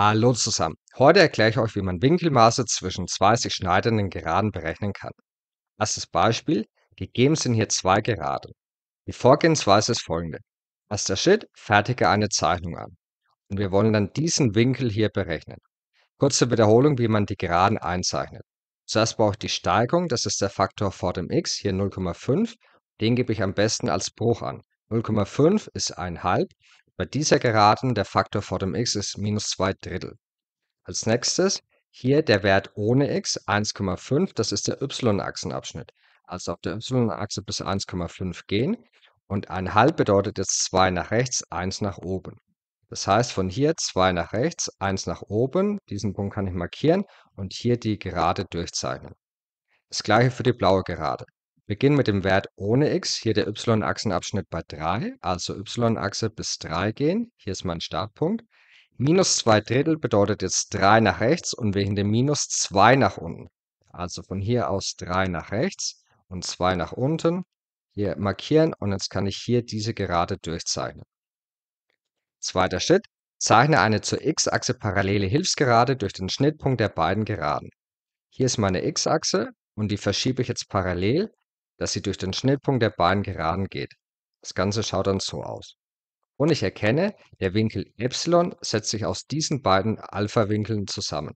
Hallo zusammen. Heute erkläre ich euch, wie man Winkelmaße zwischen zwei sich schneidenden Geraden berechnen kann. Erstes Beispiel. Gegeben sind hier zwei Geraden. Die Vorgehensweise ist folgende. Erster Schritt, fertige eine Zeichnung an. Und wir wollen dann diesen Winkel hier berechnen. Kurze Wiederholung, wie man die Geraden einzeichnet. Zuerst brauche ich die Steigung, das ist der Faktor vor dem x, hier 0,5. Den gebe ich am besten als Bruch an. 0,5 ist 1,5 bei dieser Geraden der Faktor vor dem x ist minus 2 Drittel. Als nächstes hier der Wert ohne x 1,5, das ist der y-Achsenabschnitt. Also auf der y-Achse bis 1,5 gehen und ein halb bedeutet jetzt 2 nach rechts, 1 nach oben. Das heißt von hier 2 nach rechts, 1 nach oben, diesen Punkt kann ich markieren und hier die Gerade durchzeichnen. Das gleiche für die blaue Gerade. Beginnen mit dem Wert ohne x, hier der y-Achsenabschnitt bei 3, also y-Achse bis 3 gehen, hier ist mein Startpunkt. Minus 2 Drittel bedeutet jetzt 3 nach rechts und wir hinter minus 2 nach unten. Also von hier aus 3 nach rechts und 2 nach unten. Hier markieren und jetzt kann ich hier diese Gerade durchzeichnen. Zweiter Schritt. Zeichne eine zur x-Achse parallele Hilfsgerade durch den Schnittpunkt der beiden Geraden. Hier ist meine x-Achse und die verschiebe ich jetzt parallel dass sie durch den Schnittpunkt der beiden Geraden geht. Das Ganze schaut dann so aus. Und ich erkenne, der Winkel Epsilon setzt sich aus diesen beiden Alpha-Winkeln zusammen.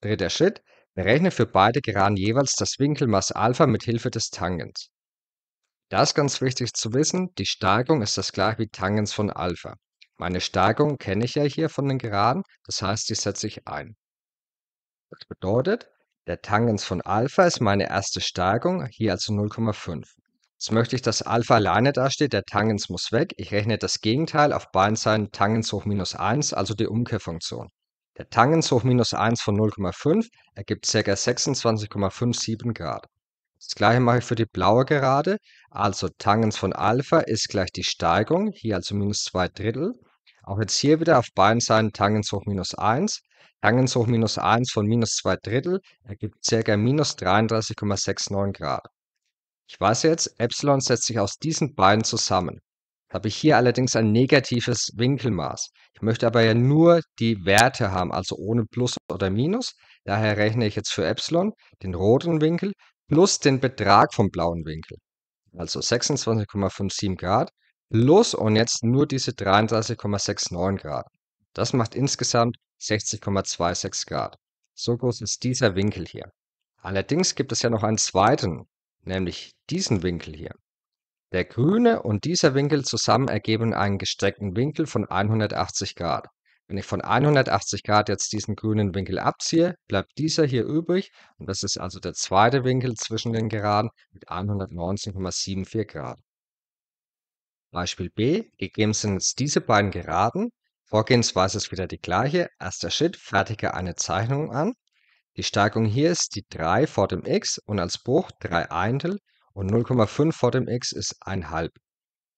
Dritter Schritt, berechne für beide Geraden jeweils das Winkelmaß Alpha mit Hilfe des Tangens. Das ist ganz wichtig zu wissen, die Steigung ist das gleiche wie Tangens von Alpha. Meine Steigung kenne ich ja hier von den Geraden, das heißt, die setze ich ein. Das bedeutet, der Tangens von Alpha ist meine erste Steigung, hier also 0,5. Jetzt möchte ich, dass Alpha alleine dasteht, der Tangens muss weg. Ich rechne das Gegenteil auf beiden Seiten Tangens hoch minus 1, also die Umkehrfunktion. Der Tangens hoch minus 1 von 0,5 ergibt ca. 26,57 Grad. Das gleiche mache ich für die blaue Gerade, also Tangens von Alpha ist gleich die Steigung, hier also minus 2 Drittel, auch jetzt hier wieder auf beiden Seiten Tangens hoch minus 1. Tangens hoch minus 1 von minus 2 Drittel ergibt ca. minus 33,69 Grad. Ich weiß jetzt, Epsilon setzt sich aus diesen beiden zusammen. Habe ich hier allerdings ein negatives Winkelmaß. Ich möchte aber ja nur die Werte haben, also ohne Plus oder Minus. Daher rechne ich jetzt für Epsilon den roten Winkel plus den Betrag vom blauen Winkel. Also 26,57 Grad Los und jetzt nur diese 33,69 Grad. Das macht insgesamt 60,26 Grad. So groß ist dieser Winkel hier. Allerdings gibt es ja noch einen zweiten, nämlich diesen Winkel hier. Der grüne und dieser Winkel zusammen ergeben einen gestreckten Winkel von 180 Grad. Wenn ich von 180 Grad jetzt diesen grünen Winkel abziehe, bleibt dieser hier übrig und das ist also der zweite Winkel zwischen den Geraden mit 119,74 Grad. Beispiel B, gegeben sind jetzt diese beiden Geraden, Vorgehensweise ist wieder die gleiche. Erster Schritt, fertige eine Zeichnung an. Die Steigung hier ist die 3 vor dem x und als Bruch 3 Eintel und 0,5 vor dem x ist 1 halb.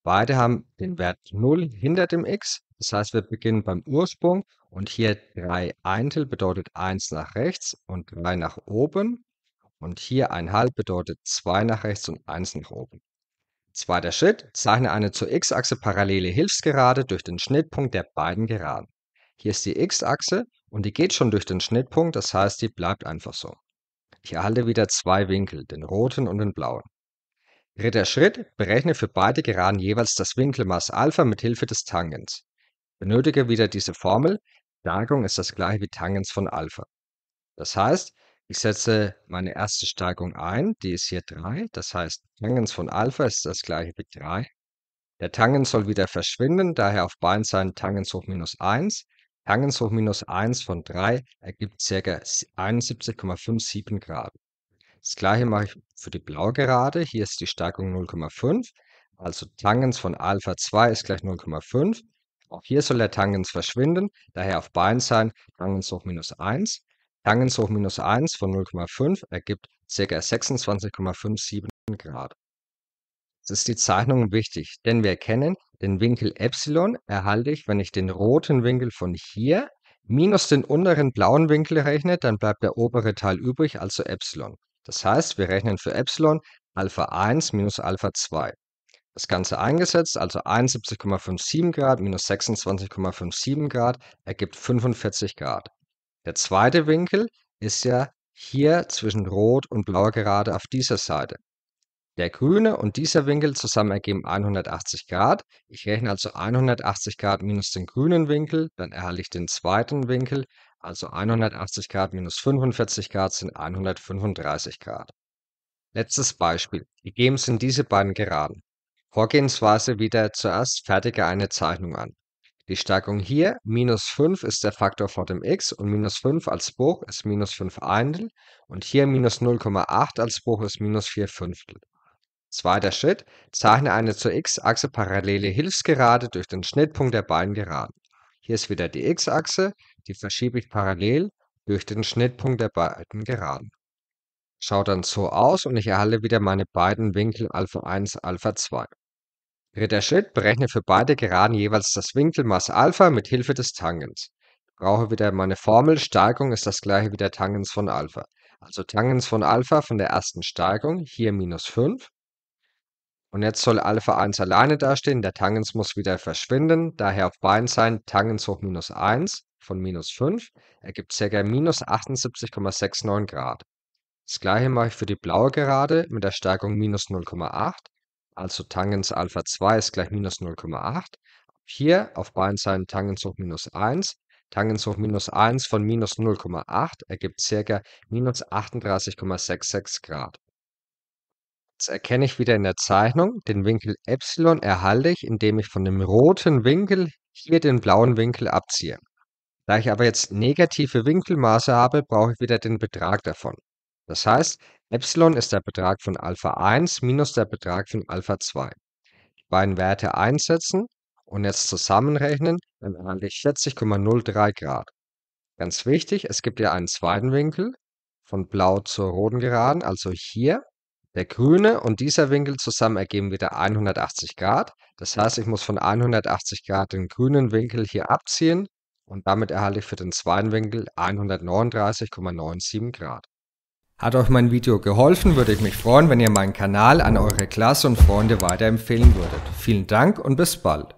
Beide haben den hm. Wert 0 hinter dem x, das heißt wir beginnen beim Ursprung und hier 3 Eintel bedeutet 1 nach rechts und 3 nach oben und hier 1 halb bedeutet 2 nach rechts und 1 nach oben. Zweiter Schritt: Zeichne eine zur x-Achse parallele Hilfsgerade durch den Schnittpunkt der beiden Geraden. Hier ist die x-Achse und die geht schon durch den Schnittpunkt, das heißt, die bleibt einfach so. Ich erhalte wieder zwei Winkel, den roten und den blauen. Dritter Schritt: Berechne für beide Geraden jeweils das Winkelmaß Alpha mit Hilfe des Tangens. Benötige wieder diese Formel. Neigung ist das gleiche wie Tangens von Alpha. Das heißt, ich setze meine erste Steigung ein, die ist hier 3, das heißt Tangens von Alpha ist das gleiche wie 3. Der Tangens soll wieder verschwinden, daher auf beiden Seiten Tangens hoch minus 1. Tangens hoch minus 1 von 3 ergibt ca. 71,57 Grad. Das gleiche mache ich für die blaue Gerade, hier ist die Steigung 0,5, also Tangens von Alpha 2 ist gleich 0,5. Auch hier soll der Tangens verschwinden, daher auf beiden Seiten Tangens hoch minus 1. Tangens hoch minus 1 von 0,5 ergibt ca. 26,57 Grad. Jetzt ist die Zeichnung wichtig, denn wir erkennen, den Winkel Epsilon erhalte ich, wenn ich den roten Winkel von hier minus den unteren blauen Winkel rechne, dann bleibt der obere Teil übrig, also Epsilon. Das heißt, wir rechnen für Epsilon Alpha 1 minus Alpha 2. Das Ganze eingesetzt, also 71,57 Grad minus 26,57 Grad, ergibt 45 Grad. Der zweite Winkel ist ja hier zwischen rot und Blau Gerade auf dieser Seite. Der grüne und dieser Winkel zusammen ergeben 180 Grad. Ich rechne also 180 Grad minus den grünen Winkel, dann erhalte ich den zweiten Winkel, also 180 Grad minus 45 Grad sind 135 Grad. Letztes Beispiel. Gegeben sind diese beiden Geraden. Vorgehensweise wieder zuerst fertige eine Zeichnung an. Die Steigung hier, minus 5 ist der Faktor vor dem x und minus 5 als Bruch ist minus 5 Eintel und hier minus 0,8 als Bruch ist minus 4 Fünftel. Zweiter Schritt, zeichne eine zur x-Achse parallele Hilfsgerade durch den Schnittpunkt der beiden Geraden. Hier ist wieder die x-Achse, die verschiebe ich parallel durch den Schnittpunkt der beiden Geraden. Schaut dann so aus und ich erhalte wieder meine beiden Winkel Alpha 1, Alpha 2. Ritterschnitt berechne für beide Geraden jeweils das Winkelmaß Alpha mit Hilfe des Tangens. Ich brauche wieder meine Formel, Steigung ist das gleiche wie der Tangens von Alpha. Also Tangens von Alpha von der ersten Steigung, hier minus 5. Und jetzt soll Alpha 1 alleine dastehen, der Tangens muss wieder verschwinden, daher auf beiden Seiten Tangens hoch minus 1 von minus 5 ergibt ca. minus 78,69 Grad. Das gleiche mache ich für die blaue Gerade mit der Steigung minus 0,8 also Tangens Alpha 2 ist gleich minus 0,8. Hier auf beiden Seiten Tangens hoch minus 1. Tangens hoch minus 1 von minus 0,8 ergibt circa minus 38,66 Grad. Jetzt erkenne ich wieder in der Zeichnung, den Winkel Epsilon erhalte ich, indem ich von dem roten Winkel hier den blauen Winkel abziehe. Da ich aber jetzt negative Winkelmaße habe, brauche ich wieder den Betrag davon. Das heißt, Epsilon ist der Betrag von Alpha 1 minus der Betrag von Alpha 2. Die beiden Werte einsetzen und jetzt zusammenrechnen, dann erhalte ich 40,03 Grad. Ganz wichtig, es gibt ja einen zweiten Winkel von blau zur roten Geraden, also hier. Der grüne und dieser Winkel zusammen ergeben wieder 180 Grad. Das heißt, ich muss von 180 Grad den grünen Winkel hier abziehen und damit erhalte ich für den zweiten Winkel 139,97 Grad. Hat euch mein Video geholfen, würde ich mich freuen, wenn ihr meinen Kanal an eure Klasse und Freunde weiterempfehlen würdet. Vielen Dank und bis bald.